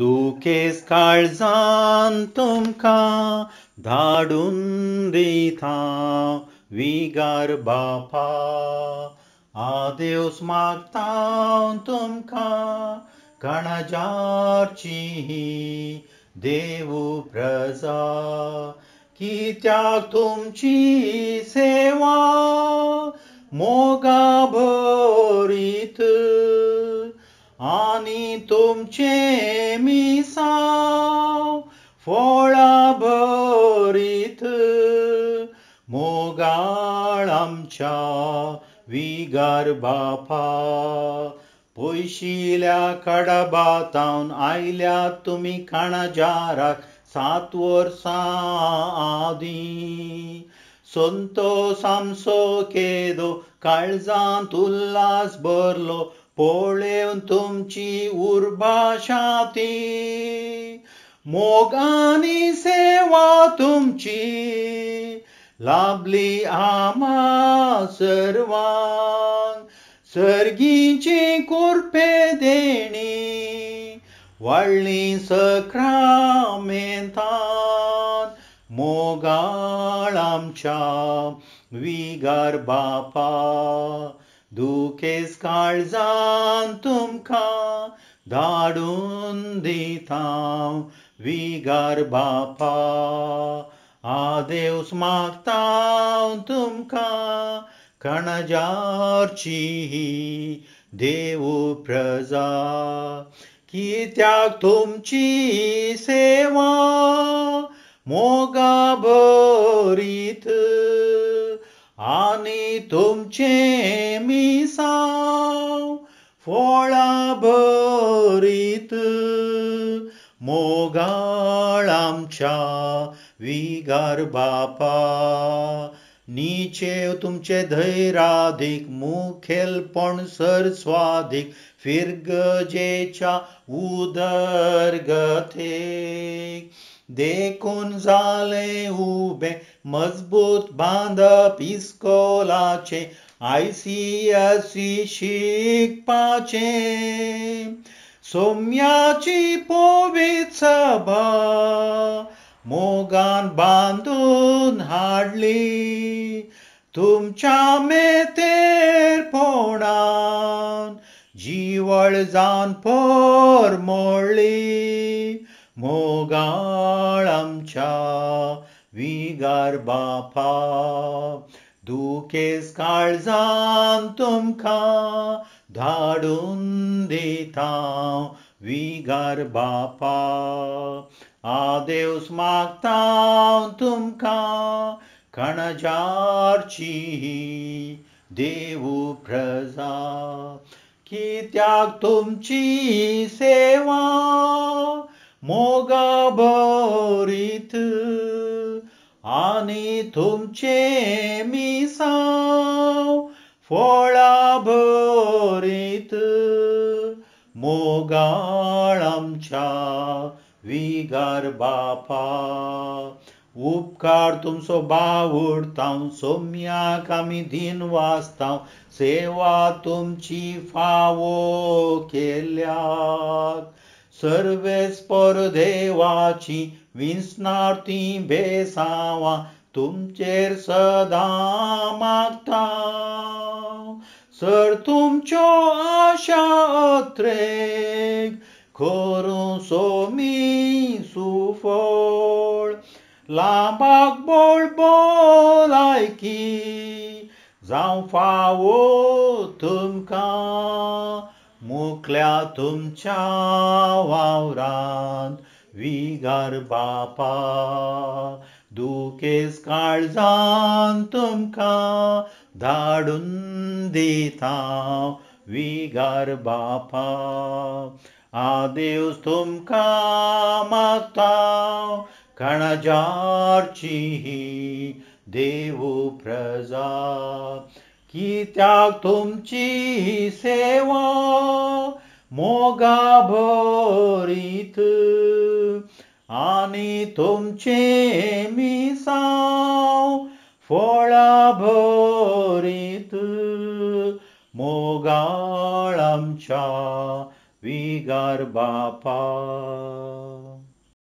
दुखेस काळजान तुमकां धाडून दिता विगार बापा आदेवस मागता तुमकां गणजारची देव प्रजा कित्याक तुमची सेवा मोगा भोरी आनी तुमचें मी सा फोडा भरित मगाळमचा विगारभाफा पोयशीला कडा बाता उन आयला तुम्ही काणा जारात सात वर्षा आदी संतो संसोकेदो कळजां तुल्लास भरलो पोळेवन तुमची उर्भाषा ती मोगानी सेवा तुमची लाभली आमा सर्वां सर्गीची कुर्पे देणी वाळ्ळी सख्रामेंतान मोगाळ आमच्या विगार बापा दुखेस काळजान तुमकां धाडून विगार बापा आदेवस मागतां कणजार ची देव प्रजा क्या तुमची सेवा मोगा भरीत आनीतुं चेमि सा फळा भरीत मोगाळां च विगर्भापा नीचे मुखेल पण ધૈરાધિક મુખેલપણ जेचा उदर उदरगथे देखून झाले उभे मजबूत बांधप सी आयसी शिकपाचे सोम्याची पोवीत सभा मोगान बांध तुन उन्हाडली तुमच्या मेतेर पोणान जिवळ जावन पोर मोडली मोगाळ आमच्या विगार बापा दुखेस काळजान तुमकां धाडून दिता विगार बापा आदेवस मागता तुमका ची देव प्रजा क्या तुमची सेवा मोगा बोरीत आनी तुमचे मिसाव फळा बरीत मोगाळ विगर्भापा उपकार्तुं स्वभावूर्तां सौम्याकामिधीन् वास्तां सेवा तुमची फावो केल्यात सर्वे स्पर्धेवाची विंसनार्थी भेसावा तुमचेर सदां मागता सर तुमच्यो आशा त्रेग Cărun somi sufol, bag bol bol ki, zau fao tumka, muclea tumcea aurat, vigar bapa, duches calzan tumka, darundita, vigar bapa. आदेवस्तुं Kamta कणजार्चिः देव प्रजा की त्याग तुमची सेवा मोगा भरीत आनी तुमचे मिसाव फळा भरीत मोगाळ आमच्या Vigarba Pa.